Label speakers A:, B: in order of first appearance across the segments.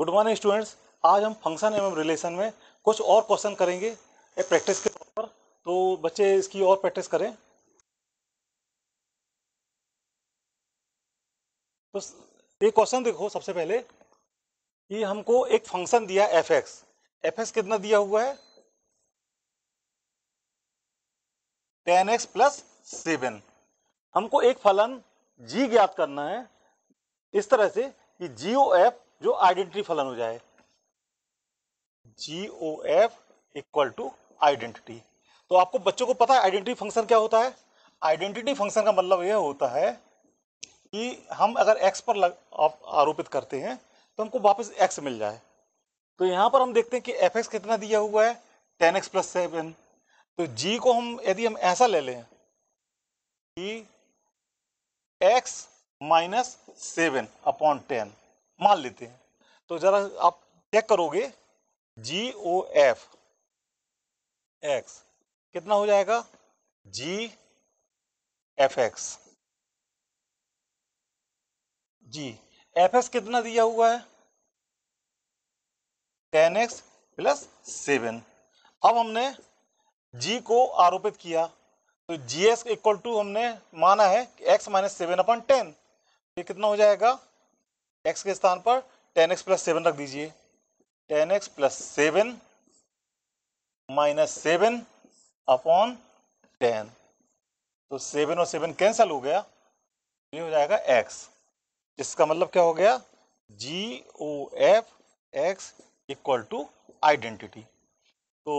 A: good morning students आज हम function एवं रिलेशन में कुछ और क्वेश्चन करेंगे प्रैक्टिस के तौर पर तो बच्चे इसकी और प्रैक्टिस करें तो एक क्वेश्चन देखो सबसे पहले कि हमको एक फंक्शन दिया एफ एक्स एफ एक्स कितना दिया हुआ है टेन एक्स प्लस सेवन हमको एक फलन जी ज्ञात करना है इस तरह से कि जीओ एफ जो आइडेंटिटी फलन हो जाए g o f equal to identity तो आपको बच्चों को पता है आइडेंटिटी फंक्शन क्या होता है आइडेंटिटी फंक्शन का मतलब यह होता है कि हम अगर एक्स पर लग, आप आरोपित करते हैं तो हमको वापस एक्स मिल जाए तो यहाँ पर हम देखते हैं कि एफ एक्स कितना दिया हुआ है टेन एक्स प्लस सेवन तो जी को हम यदि हम ऐसा ले लें कि x minus seven upon ten मान लेते हैं तो जरा आप चेक करोगे जी ओ एफ एक्स कितना हो जाएगा g f x g f x कितना दिया हुआ है टेन एक्स प्लस सेवन अब हमने जी को आरोपित किया तो जी एक्स इक्वल टू हमने माना है x minus seven upon ten ये कितना हो जाएगा एक्स के स्थान पर टेन एक्स प्लस सेवन रख दीजिए ten x plus seven minus seven upon ten तो सेवन और सेवन कैंसिल हो गया ये हो जाएगा एक्स इसका मतलब क्या हो गया g o f x equal to identity तो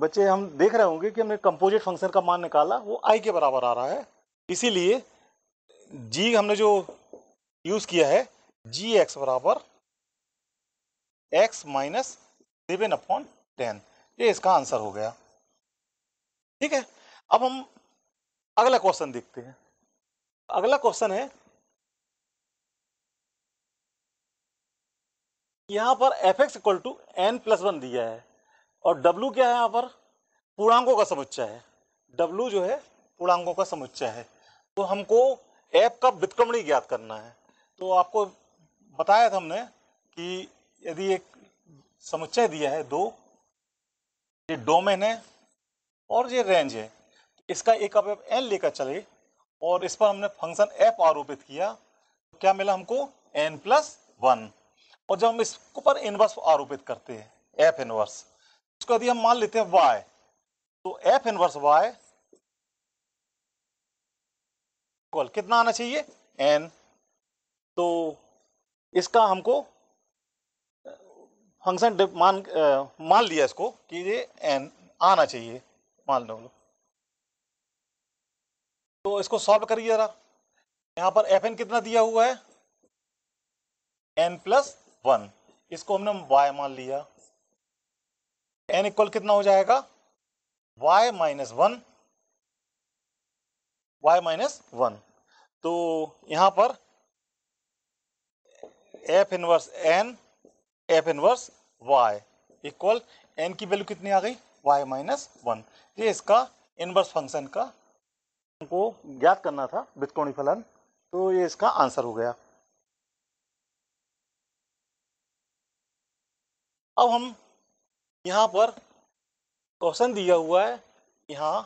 A: बच्चे हम देख रहे होंगे कि हमने कंपोजिट फंक्शन का मान निकाला वो आई के बराबर आ रहा है इसीलिए जी हमने जो यूज़ किया है जी एक्स बराबर x minus seven upon ten ये इसका आंसर हो गया ठीक है अब हम अगला क्वेश्चन देखते हैं अगला क्वेश्चन है यहां पर f x equal to n plus one दिया है और डब्लू क्या है यहां पर पूर्णांकों का समुच्चय है डब्लू जो है पूर्णांकों का समुच्चय है तो हमको एप का वित्रमणी ज्ञात करना है तो आपको बताया था हमने कि यदि एक समुच्चय दिया है दो ये डोमेन है और ये रेंज है इसका एक अब एन लेकर चले और इस पर हमने फंक्शन एफ आरोपित किया तो क्या मिला हमको एन प्लस वन और जब हम इस पर इनवर्स आरोपित करते हैं एफ इनवर्स इसको यदि हम मान लेते हैं वाई तो एफ इनवर्स वाई कितना आना चाहिए एन तो इसका हमको फंक्शन मान मान लिया इसको कि ये एन आना चाहिए मान लो तो इसको सॉल्व करिए जरा यहां पर एफ एन कितना दिया हुआ है एन प्लस वन इसको हमने वाई मान लिया एन इक्वल कितना हो जाएगा y minus one y minus one तो यहां पर f inverse n f inverse y equal n की वैल्यू कितनी आ गई वाई माइनस वन ये इसका इनवर्स फंक्शन का हमको ज्ञात करना था बितकोणी फलन तो ये इसका आंसर हो गया अब हम यहाँ पर क्वेश्चन दिया हुआ है यहाँ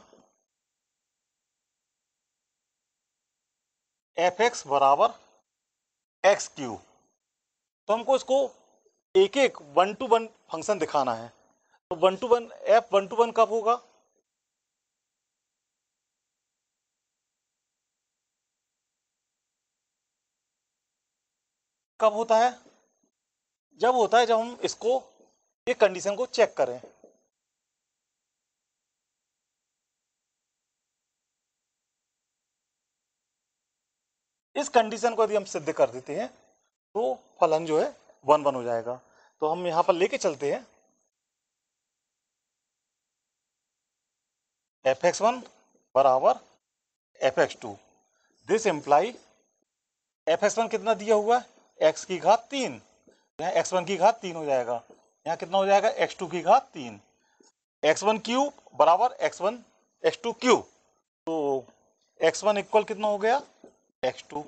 A: एफ एक्स बराबर एक्स क्यू तो हमको इसको एक एक वन टू वन फंक्शन दिखाना है तो one to one f one to one कब होगा कब होता है जब होता है जब हम इसको ये कंडीशन को चेक करें इस कंडीशन को यदि हम सिद्ध कर देते हैं तो फलन जो है वन वन हो जाएगा तो हम यहां पर लेके चलते हैं एफ एक्स वन बराबर f x two this implies f x one कितना दिया हुआ है एक्स की घात तीन यहाँ एक्स वन की घात तीन हो जाएगा यहाँ कितना हो जाएगा एक्स टू की घात तीन एक्स वन क्यूब बराबर x one x two cube तो एक्स वन इक्वल कितना हो गया एक्स टू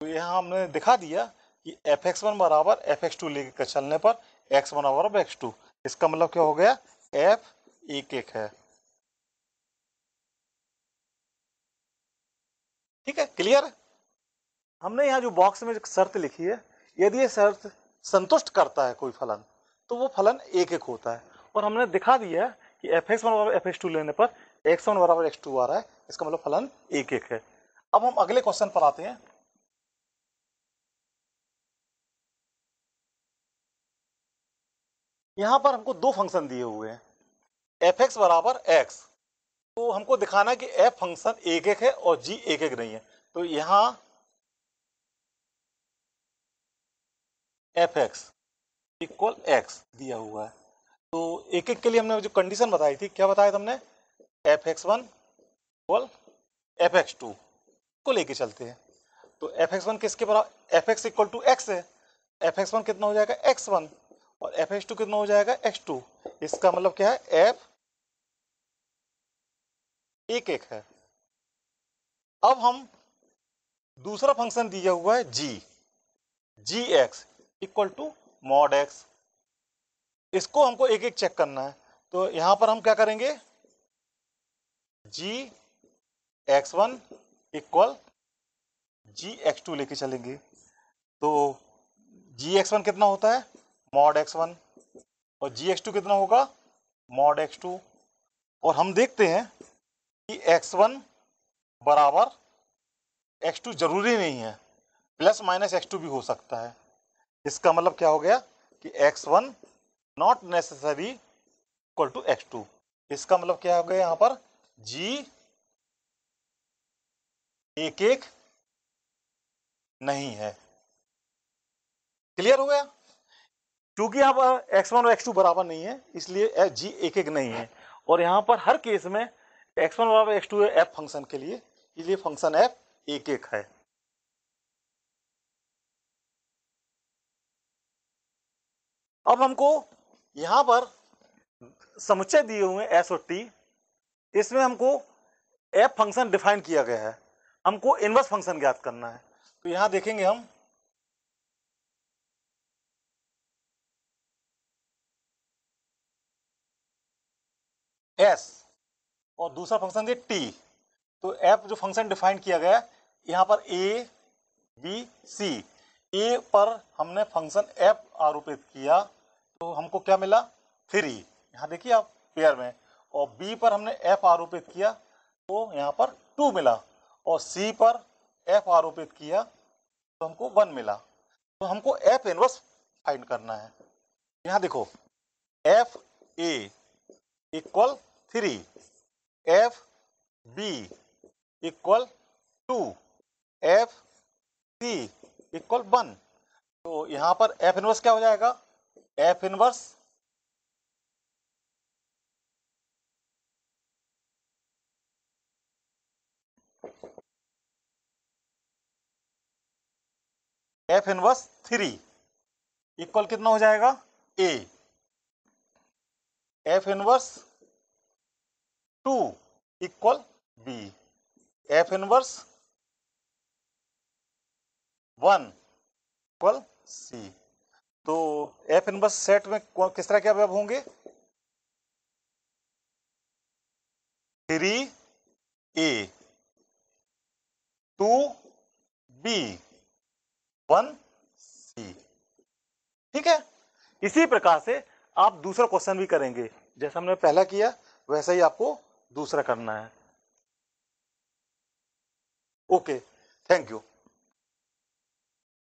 A: तो यहाँ हमने दिखा दिया कि एफ एक्स वन बराबर एफ एक्स टू लेकर चलने पर एक्स वन बराबर एक्स टू इसका मतलब क्या हो गया एफ एक एक है ठीक है क्लियर हमने यहाँ जो बॉक्स में शर्त लिखी है यदि ये शर्त संतुष्ट करता है कोई फलन तो वो फलन एक एक होता है और हमने दिखा दिया है कि एफ एक्स वन बराबर एफ एक्स टू लेने पर एक्स वन बराबर एक्स टू आ रहा है इसका मतलब फलन एक एक है अब हम अगले क्वेश्चन पर आते हैं यहां पर हमको दो फंक्शन दिए हुए हैं एफ एक्स बराबर एक्स तो हमको दिखाना है कि एफ फंक्शन एक एक है और जी एक एक नहीं है तो यहां एफ एक्स इक्वल एक्स दिया हुआ है तो एक एक के लिए हमने जो कंडीशन बताई थी क्या बताया था हमने f x one equal f x two को लेके चलते हैं तो एफ एक्स वन किसके बराबर f x equal to x है एफ एक्स वन कितना हो जाएगा एक्स वन और एफ एच टू कितना हो जाएगा एक्स टू इसका मतलब क्या है एफ एक एक है अब हम दूसरा फंक्शन दिया हुआ है g g x equal to mod x इसको हमको एक एक चेक करना है तो यहां पर हम क्या करेंगे g x one equal g x two लेके चलेंगे तो जी एक्स वन कितना होता है मॉड एक्स वन और जी एक्स टू कितना होगा मॉड एक्स टू और हम देखते हैं कि एक्स वन बराबर एक्स टू जरूरी नहीं है प्लस माइनस एक्स टू भी हो सकता है इसका मतलब क्या हो गया कि x one not necessary equal to x two इसका मतलब क्या हो गया यहाँ पर जी एक एक नहीं है क्लियर हो गया क्योंकि यहाँ पर एक्स वन और एक्स टू बराबर नहीं है इसलिए जी एक एक नहीं है और यहाँ पर हर केस में एक्स वन बराबर एक्स टू है एफ फंक्शन के लिए इसलिए फंक्शन एफ एक एक है अब हमको यहाँ पर समुच्चय दिए हुए हैं एस और टी इसमें हमको एफ फंक्शन डिफाइन किया गया है हमको इनवर्स फंक्शन ज्ञात करना है तो यहाँ देखेंगे हम एस और दूसरा फंक्शन है टी तो एफ जो फंक्शन डिफाइन किया गया यहाँ पर ए बी सी ए पर हमने फंक्शन एफ आरोपित किया तो हमको क्या मिला थ्री यहाँ देखिए आप पेयर में और बी पर हमने एफ आरोपित किया तो यहाँ पर टू मिला और सी पर एफ आरोपित किया तो हमको वन मिला तो हमको एफ इनवर्स फाइंड करना है यहाँ देखो f a equal three f b equal to f c equal one तो यहां पर एफ इनवर्स क्या हो जाएगा f inverse f inverse three equal कितना हो जाएगा a f inverse two equal b f inverse one equal c तो एफ इनवर्स सेट में किस तरह के अवयव होंगे three a two b one c ठीक है इसी प्रकार से आप दूसरा क्वेश्चन भी करेंगे जैसा हमने पहला किया वैसा ही आपको दूसरा करना है ओके थैंक यू